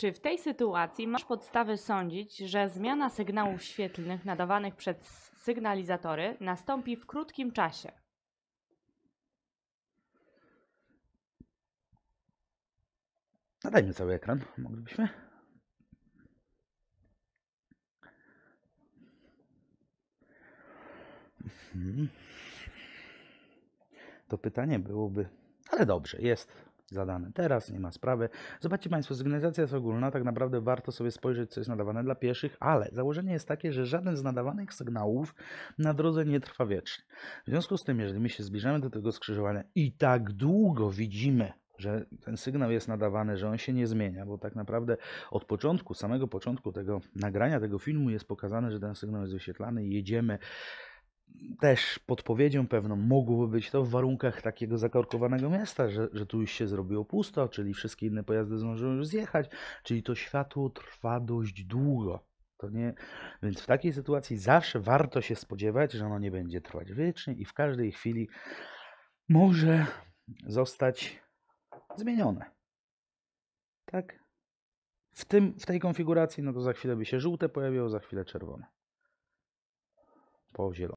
Czy w tej sytuacji masz podstawy sądzić, że zmiana sygnałów świetlnych nadawanych przez sygnalizatory nastąpi w krótkim czasie? Nadajmy cały ekran, moglibyśmy. Mhm. To pytanie byłoby, ale dobrze, jest zadane teraz, nie ma sprawy. Zobaczcie Państwo, sygnalizacja jest ogólna, tak naprawdę warto sobie spojrzeć, co jest nadawane dla pieszych, ale założenie jest takie, że żaden z nadawanych sygnałów na drodze nie trwa wiecznie. W związku z tym, jeżeli my się zbliżamy do tego skrzyżowania i tak długo widzimy, że ten sygnał jest nadawany, że on się nie zmienia, bo tak naprawdę od początku, samego początku tego nagrania, tego filmu jest pokazane, że ten sygnał jest wyświetlany i jedziemy też podpowiedzią pewną mogłoby być to w warunkach takiego zakorkowanego miasta, że, że tu już się zrobiło pusto, czyli wszystkie inne pojazdy zdążyły już zjechać, czyli to światło trwa dość długo. To nie... Więc w takiej sytuacji zawsze warto się spodziewać, że ono nie będzie trwać wiecznie i w każdej chwili może zostać zmienione. Tak? W, tym, w tej konfiguracji, no to za chwilę by się żółte pojawiło, za chwilę czerwone. Po zielone.